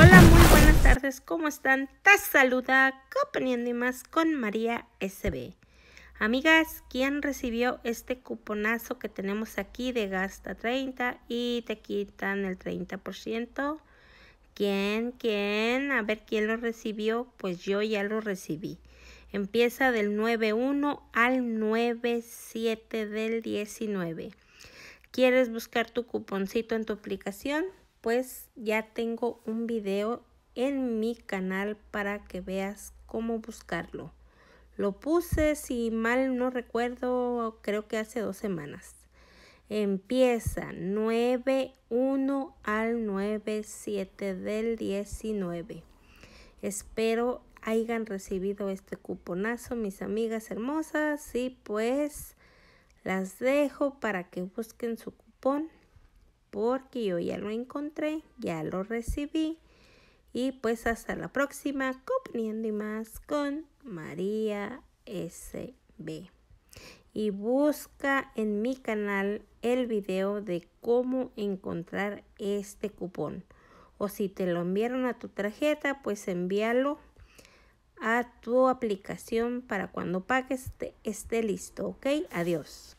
Hola, muy buenas tardes, ¿cómo están? Te saluda Companiendo y más con María SB. Amigas, ¿quién recibió este cuponazo que tenemos aquí de gasta 30 y te quitan el 30%? ¿Quién? ¿Quién? A ver quién lo recibió. Pues yo ya lo recibí. Empieza del 9.1 al 9.7 del 19. ¿Quieres buscar tu cuponcito en tu aplicación? pues ya tengo un video en mi canal para que veas cómo buscarlo. Lo puse, si mal no recuerdo, creo que hace dos semanas. Empieza 9.1 al 9.7 del 19. Espero hayan recibido este cuponazo, mis amigas hermosas. Y pues las dejo para que busquen su cupón porque yo ya lo encontré, ya lo recibí. Y pues hasta la próxima, componiendo y más con María SB. Y busca en mi canal el video de cómo encontrar este cupón. O si te lo enviaron a tu tarjeta, pues envíalo a tu aplicación para cuando pagues esté listo, ¿ok? Adiós.